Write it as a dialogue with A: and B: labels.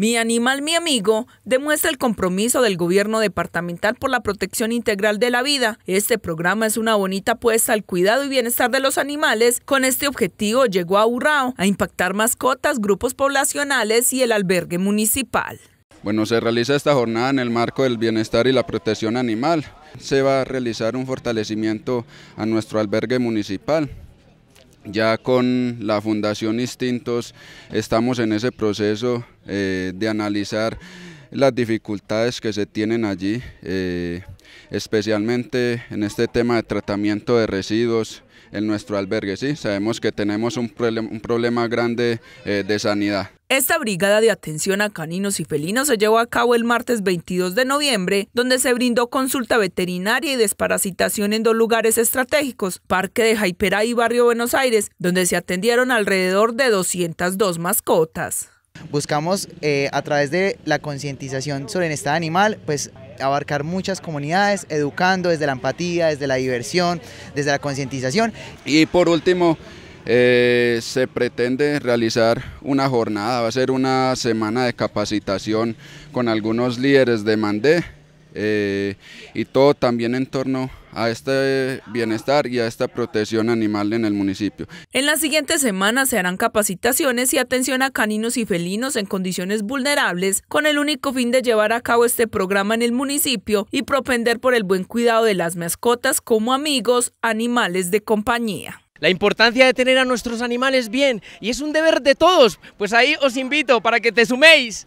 A: Mi animal, mi amigo, demuestra el compromiso del gobierno departamental por la protección integral de la vida. Este programa es una bonita apuesta al cuidado y bienestar de los animales. Con este objetivo llegó a Urrao a impactar mascotas, grupos poblacionales y el albergue municipal.
B: Bueno, se realiza esta jornada en el marco del bienestar y la protección animal. Se va a realizar un fortalecimiento a nuestro albergue municipal ya con la Fundación Instintos estamos en ese proceso eh, de analizar las dificultades que se tienen allí, eh, especialmente en este tema de tratamiento de residuos en nuestro albergue. ¿sí? Sabemos que tenemos un, problema grande eh, de sanidad.
A: Esta brigada de atención a caninos y felinos se llevó a cabo el martes 22 de noviembre, donde se brindó consulta veterinaria y desparasitación en dos lugares estratégicos, Parque de Jaiperá y Barrio
C: Buenos Aires, donde se atendieron alrededor de 202 mascotas. Buscamos eh, a través de la concientización sobre el estado animal, pues abarcar muchas comunidades, educando desde la empatía, desde la diversión, desde la concientización.
B: Y por último, eh, se pretende realizar una jornada, va a ser una semana de capacitación con algunos líderes de Mandé eh, y todo también en torno a este bienestar y a esta protección animal en el municipio.
A: En las siguientes semanas se harán capacitaciones y atención a caninos y felinos en condiciones vulnerables con el único fin de llevar a cabo este programa en el municipio y propender por el buen cuidado de las mascotas como amigos, animales de compañía. La
C: importancia de tener a nuestros animales bien y es un deber de todos, pues ahí os invito para que te suméis.